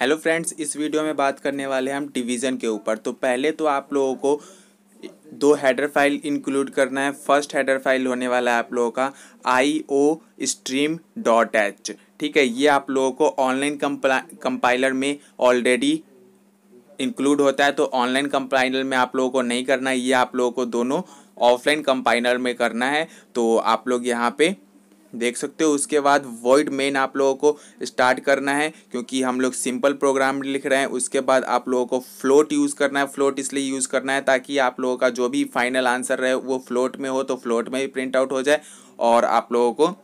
hello friends इस video में बात करने वाले हैं हम डिवीज़न के ऊपर तो पहले तो आप लोगों को दो हेडर फाइल इंक्लूड करना है फर्स्ट हेडर फाइल होने वाला है आप लोगों का I O stream dot H ठीक है ये आप लोगों को ऑनलाइन कंपाइलर में ऑलरेडी इंक्लूड होता है तो ऑनलाइन कंपाइलर में आप लोगों को नहीं करना ये आप लोगों को दोनों ऑफलाइन कंपाइलर में करना है तो आप लोग यहाँ पर देख सकते हो उसके बाद वॉइड मेन आप लोगों को स्टार्ट करना है क्योंकि हम लोग सिंपल प्रोग्राम लिख रहे हैं उसके बाद आप लोगों को फ्लोट यूज़ करना है फ्लोट इसलिए यूज़ करना है ताकि आप लोगों का जो भी फाइनल आंसर रहे वो फ्लोट में हो तो फ्लोट में भी प्रिंट आउट हो जाए और आप लोगों को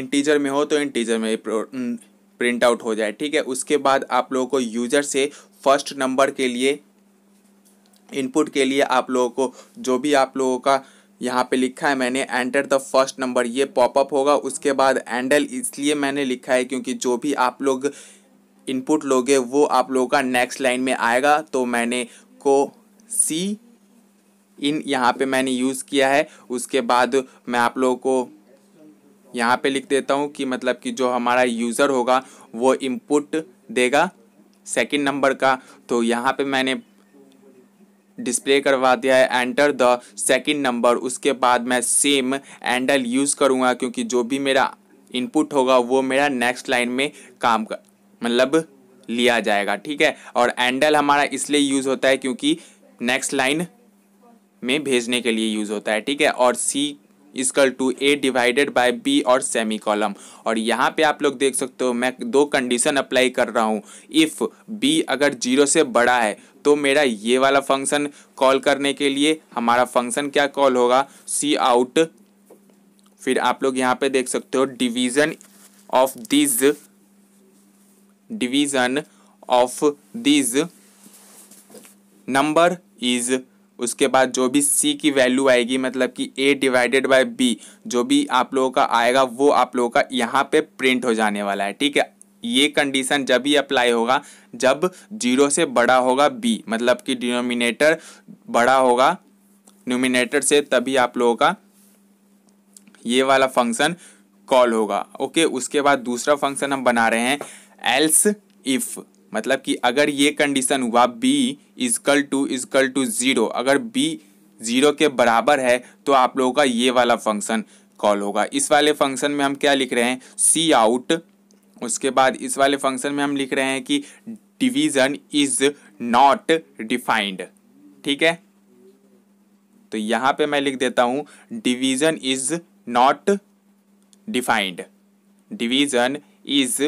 इंटीजर में हो तो इंटीजर में प्रिंट आउट mm, हो जाए ठीक है उसके बाद आप लोगों को यूजर से फर्स्ट नंबर के लिए इनपुट के लिए आप लोगों को जो भी आप लोगों का यहाँ पे लिखा है मैंने एंटर द फर्स्ट नंबर ये पॉपअप होगा उसके बाद एंडल इसलिए मैंने लिखा है क्योंकि जो भी आप लोग इनपुट लोगे वो आप लोगों का नेक्स्ट लाइन में आएगा तो मैंने को सी इन यहाँ पे मैंने यूज़ किया है उसके बाद मैं आप लोगों को यहाँ पे लिख देता हूँ कि मतलब कि जो हमारा यूज़र होगा वो इनपुट देगा सेकंड नंबर का तो यहाँ पे मैंने डिस्प्ले करवा दिया है एंटर द सेकंड नंबर उसके बाद मैं सेम एंडल यूज़ करूँगा क्योंकि जो भी मेरा इनपुट होगा वो मेरा नेक्स्ट लाइन में काम कर मतलब लिया जाएगा ठीक है और एंडल हमारा इसलिए यूज़ होता है क्योंकि नेक्स्ट लाइन में भेजने के लिए यूज़ होता है ठीक है और C equal to A divided by B और सेमी कॉलम और यहाँ पे आप लोग देख सकते हो मैं दो कंडीशन अप्लाई कर रहा हूँ इफ़ बी अगर जीरो से बड़ा है तो मेरा ये वाला फंक्शन कॉल करने के लिए हमारा फंक्शन क्या कॉल होगा सी आउट फिर आप लोग यहाँ पे देख सकते हो division of these division of these number is उसके बाद जो भी सी की वैल्यू आएगी मतलब कि ए डिवाइडेड बाय बी जो भी आप लोगों का आएगा वो आप लोगों का यहाँ पे प्रिंट हो जाने वाला है ठीक है ये कंडीशन जब ही अप्लाई होगा जब जीरो से बड़ा होगा बी मतलब कि डिनोमिनेटर बड़ा होगा न्यूमिनेटर से तभी आप लोगों का ये वाला फंक्शन कॉल होगा ओके उसके बाद दूसरा फंक्शन हम बना रहे हैं एल्स इफ़ मतलब कि अगर ये कंडीशन हुआ b equal to equal to zero अगर b ज़ीरो के बराबर है तो आप लोगों का ये वाला फंक्शन कॉल होगा इस वाले फंक्शन में हम क्या लिख रहे हैं सी आउट उसके बाद इस वाले फंक्शन में हम लिख रहे हैं कि डिवीज़न इज नॉट डिफाइंड ठीक है तो यहाँ पे मैं लिख देता हूँ division is not defined division is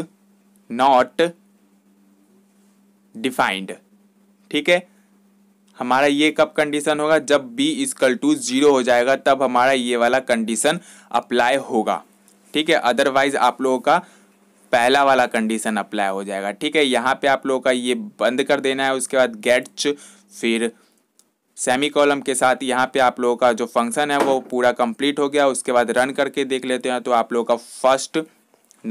not defined ठीक है हमारा ये कब कंडीशन होगा जब b इजकल टू जीरो हो जाएगा तब हमारा ये वाला कंडीशन अप्लाई होगा ठीक है अदरवाइज आप लोगों का पहला वाला कंडीशन अप्लाई हो जाएगा ठीक है यहाँ पे आप लोगों का ये बंद कर देना है उसके बाद गेट्स फिर सेमी कॉलम के साथ यहाँ पे आप लोगों का जो फंक्शन है वो पूरा कंप्लीट हो गया उसके बाद रन करके देख लेते हैं तो आप लोगों का फर्स्ट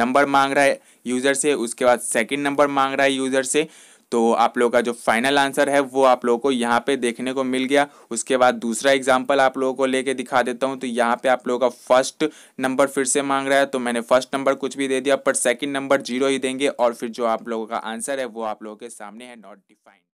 नंबर मांग रहा है यूज़र से उसके बाद सेकंड नंबर मांग रहा है यूज़र से तो आप लोगों का जो फाइनल आंसर है वो आप लोगों को यहाँ पे देखने को मिल गया उसके बाद दूसरा एग्जाम्पल आप लोगों को लेके दिखा देता हूँ तो यहाँ पे आप लोगों का फर्स्ट नंबर फिर से मांग रहा है तो मैंने फर्स्ट नंबर कुछ भी दे दिया पर सेकेंड नंबर जीरो ही देंगे और फिर जो आप लोगों का आंसर है वो आप लोगों के सामने है नॉट डिफाइंड